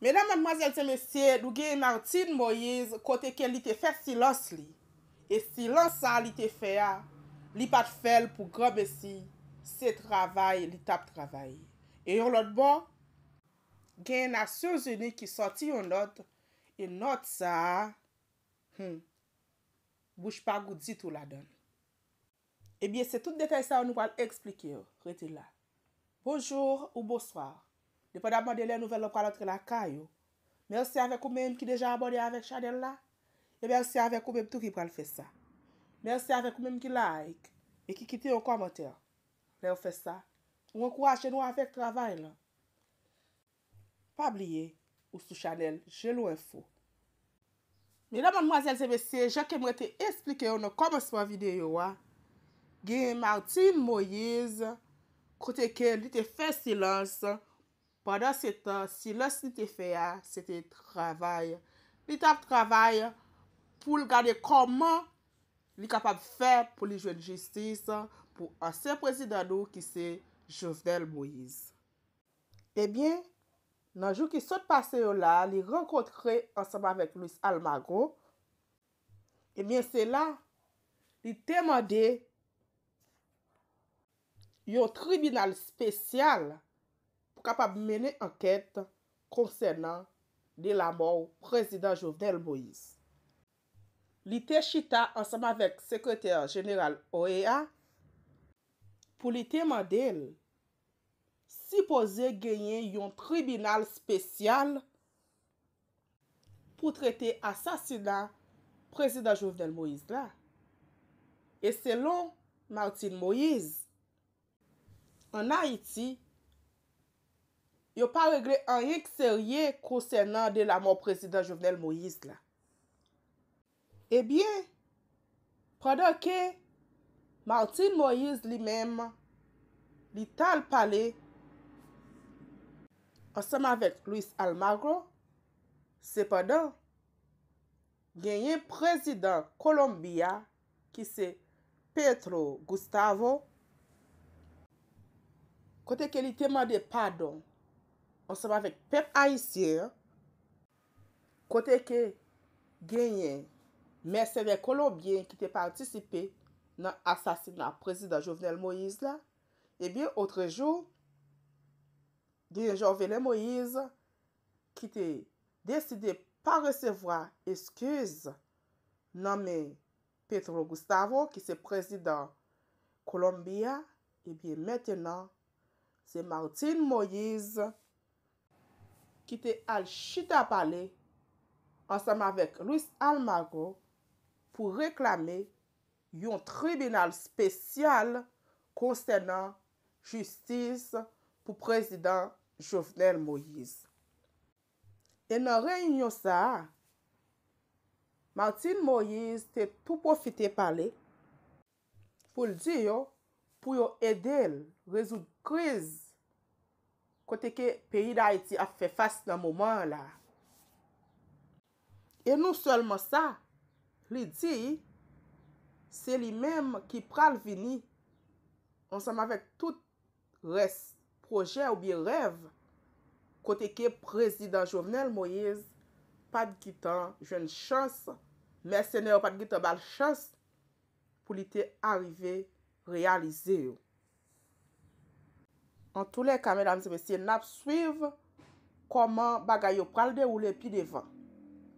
Menanman mazyan se mesye, nou gen Martin Moïse kote ken li te fè silons li. E silons sa li te fè ya, li pat fèl pou grobe si, se travay li tap travay. E yon lot bon, gen na se zeni ki soti yon not, e not sa, bouch pa gout zi tou la don. Ebyen eh se tout detay sa ou nou pan eksplike yo, rete la. Bojou ou bo swar. Depon apode lè nouvel lò pralotre lakay yo. Mersi avèk ou mèm ki deja abode avèk chanel la. E mersi avèk ou mèm tou ki pral fè sa. Mersi avèk ou mèm ki like. E ki kite yon komoter. Lè ou fè sa. Ou mwen kouache nou avèk travay la. Pa bliye ou sou chanel jelou enfo. Mè la moun mwazèl zè mè se, jè ke mwè te esplike yon nou komosman videyo wa. Gè Martin Moïse, kote ke lite fè silansan, Pendan se tan, si lans nite fe a, se te travay. Li tap travay pou l gade koman li kapab fe pou li jwen jistis pou an se prezident nou ki se Jovenel Moïse. Ebyen, eh nanjou ki sot pase yo la, li renkotre ansama vek Louis Almago, ebyen eh se la, li temade yo tribunal spesyal pou kapab mene anket konsenna de la mou prezident Jouvedel Moïse. Li te chita ansama vek sekreter general OEA pou li teman del sipoze genye yon tribunal spesyal pou trete asasina prezident Jouvedel Moïse la. E selon Martin Moïse an Haiti yo pa regle an yek serye kousen nan de la moun prezident Jovenel Moïse la. Ebyen, eh prada ke, Martin Moïse li menm, li tal pale, ansanm avet Louis Almagro, sepada, genyen prezident Kolombia, ki se Petro Gustavo, kote ke li teman de padon, On se va vek Pep Aissier kote ke genyen Mersenè Colombien ki te partisipe nan asasin nan prezident Jovenel Moïse la. E biye, otre jou, genyen Jovenel Moïse ki te deside pa resevoa eskuz nanme Petro Gustavo ki se prezident Colombien. E biye, metenan, se Martin Moïse ki te al chita pale ansanman vek Louis Almago pou reklame yon tribunal spesyal konsenan justis pou prezident Jovenel Moïse. E nan reynyon sa, Martine Moïse te pou profite pale pou ldi yo pou yo edel rezout kriz kote ke peyi da iti a fefas nan mouman la. E nou solman sa, li di, se li mem ki pral vini, ansam avèk tout res proje ou bi rev, kote ke prezident Jovenel Moïse, pat gitan, jwen chans, mersenè ou pat gitan bal chans, pou li te arrive, pou li te arrive, realize yo. An tou lè kwa mè damse mesye nab suiv koman bagay yo pral de ou lè pi devan.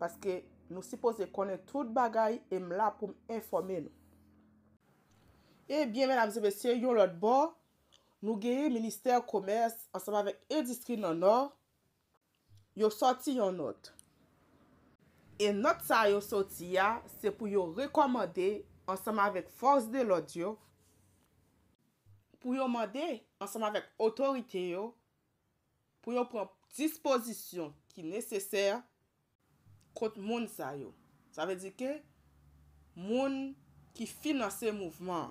Paske nou sipose konen tout bagay e m la pou m informe nou. Ebyen eh mè damse mesye yon lot bo, nou geye minister komers ansama vek e diskri nan or, yo soti yon not. E not sa yo soti ya, se pou yo rekomande ansama vek fons de lot yo, pou yo mande ansanman vek otorite yo, pou yo pran disposisyon ki neseser kont moun sa yo. Sa ve di ke, moun ki finanse mouvment.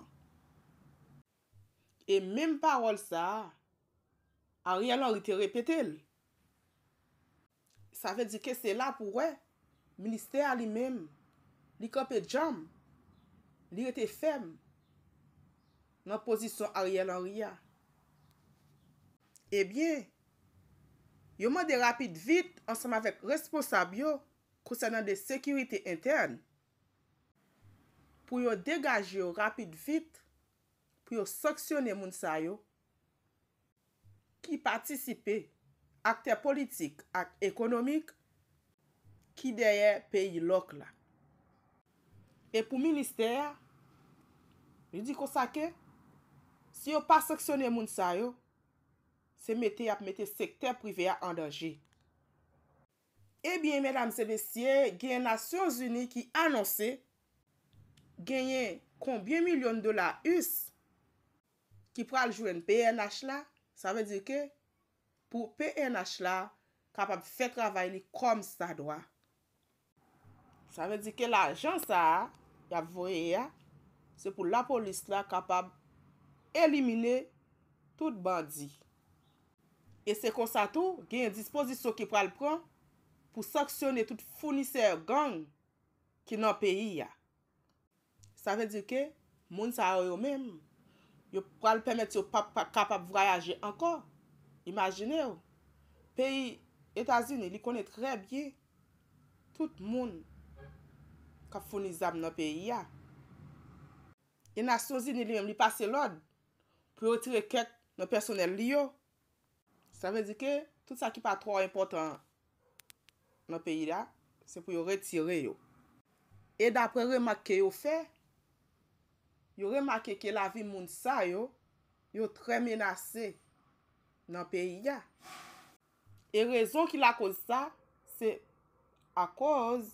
E mèm parol sa, a riyan lorite repete l. Sa ve di ke, se la pou we, minister li mèm, li kopè jam, li ete fem, nan posisyon a rye lan rya. Ebyen, yo man de rapit vit ansanman vek responsab yo kousenan de sekirite intern. Pou yo degaj yo rapit vit pou yo saksyonen moun sa yo ki patisipe akte politik ak ekonomik ki derye peyi lok la. E pou minister, yo di kousake, si yo pa seksyonè moun sa yo, se metè ap metè sekter privè ya andanje. Ebyen, eh mèdam sebesye, genye Nasyon Zuni ki anonsè, genye konbyen milyon dola us, ki pral jwen PNH la, sa ve di ke, pou PNH la, kapab fè travay li kom sa doa. Sa ve di ke, la ajan sa, ya vwe ya, se pou la polis la kapab elimine tout bandi. E se konsa tou, gen yon disposi sou ki pral pran pou saksyonne tout founise gang ki nan peyi ya. Sa ve di ke, moun sa a yo men, yo pral pemet yo pap kapap vrayaje anko. Imajine yo, peyi Etasini li konen tre bie, tout moun kap founisam nan peyi ya. E nasyonzi ni li men li pase lod, pou yo retire ket nan personel li yo. Sa vè di ke, tout sa ki patro importan nan peyi la, se pou yo retire yo. E dapre remak ke yo fe, yo remak ke ke la vi moun sa yo, yo tre menase nan peyi ya. E rezon ki la kon sa, se a konz,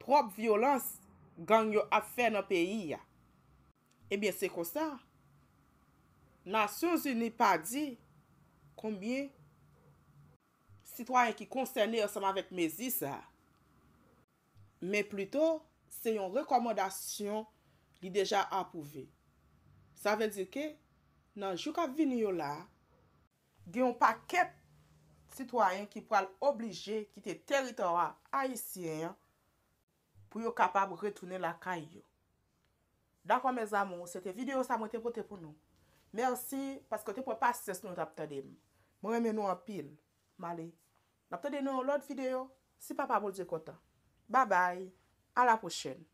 prop violans gang yo a fe nan peyi ya. Ebyen se kon sa, nan souzouni pa di konbien sitwanyen ki konsenye yon seman vek mezi sa. Men pluto, se yon rekomodasyon li deja apouve. Sa ven di ke, nan jou ka vini yo la, di yon paket sitwanyen ki pral oblije ki te teritora haisyen pou yo kapab retounen la kany yo. Da kwa me zamon, se te video sa mwen te pote pou nou. Mersi paske te pou pas ses nou dapta dem. Mwen men nou apil. Mali. Dapta dem nou lout videyo. Si papa bou djekota. Babay. A la pochene.